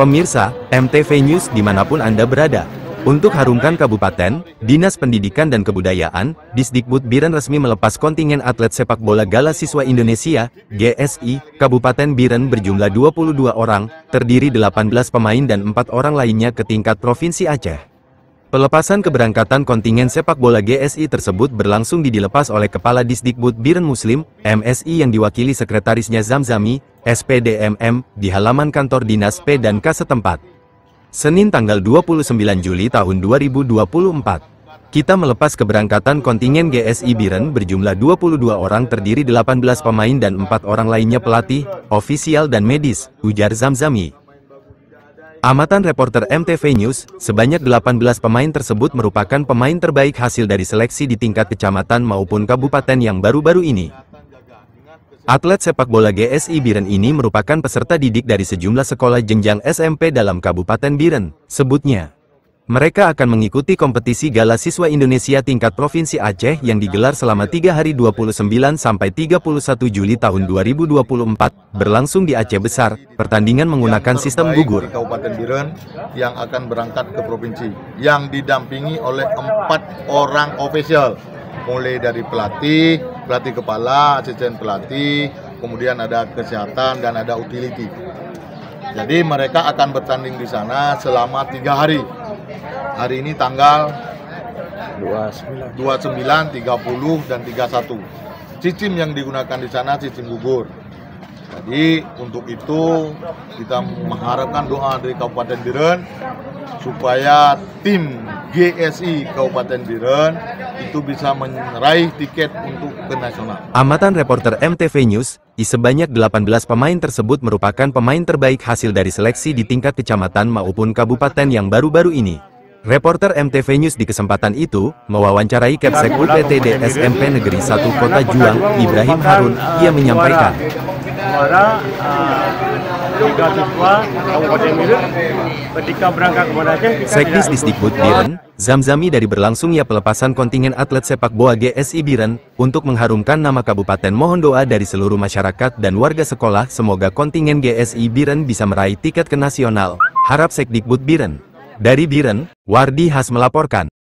Pemirsa, MTV News dimanapun Anda berada. Untuk harumkan kabupaten, Dinas Pendidikan dan Kebudayaan, Disdikbud Biren resmi melepas kontingen atlet sepak bola Gala Siswa Indonesia, GSI, Kabupaten Biren berjumlah 22 orang, terdiri 18 pemain dan 4 orang lainnya ke tingkat Provinsi Aceh. Pelepasan keberangkatan kontingen sepak bola GSI tersebut berlangsung di dilepas oleh Kepala Disdikbud Biren Muslim, MSI yang diwakili Sekretarisnya Zamzami, SPDMM, di halaman kantor dinas P dan K setempat. Senin tanggal 29 Juli tahun 2024. Kita melepas keberangkatan kontingen GSI Biren berjumlah 22 orang terdiri 18 pemain dan 4 orang lainnya pelatih, ofisial dan medis, ujar Zamzami. Amatan reporter MTV News, sebanyak 18 pemain tersebut merupakan pemain terbaik hasil dari seleksi di tingkat kecamatan maupun kabupaten yang baru-baru ini. Atlet sepak bola GSI Biren ini merupakan peserta didik dari sejumlah sekolah jenjang SMP dalam Kabupaten Biren, sebutnya. Mereka akan mengikuti kompetisi Gala Siswa Indonesia tingkat Provinsi Aceh yang digelar selama 3 hari 29 sampai 31 Juli tahun 2024, berlangsung di Aceh Besar, pertandingan menggunakan sistem gugur. Kabupaten Biren yang akan berangkat ke provinsi, yang didampingi oleh empat orang ofisial, mulai dari pelatih, pelatih kepala, asisten pelatih, kemudian ada kesehatan dan ada utility. Jadi mereka akan bertanding di sana selama tiga hari. Hari ini tanggal 29, 29 30, dan 31. Sistem yang digunakan di sana sistem gugur. Jadi untuk itu kita mengharapkan doa dari Kabupaten Biren supaya tim GSI Kabupaten Biren itu bisa meraih tiket untuk ke nasional. Amatan reporter MTV News, di sebanyak 18 pemain tersebut merupakan pemain terbaik hasil dari seleksi di tingkat kecamatan maupun kabupaten yang baru-baru ini. Reporter MTV News di kesempatan itu, mewawancarai Kepsek UPTD SMP Negeri 1 Kota Juang, Ibrahim Harun, ia menyampaikan. Muara Liga eh, Siswa Kabupaten ketika berangkat Aceh Sekdis Biren Zamzami dari berlangsungnya pelepasan kontingen atlet sepak bola GSI Biren untuk mengharumkan nama kabupaten mohon doa dari seluruh masyarakat dan warga sekolah semoga kontingen GSI Biren bisa meraih tiket ke nasional harap Sekdikbud Biren dari Biren Wardi Has melaporkan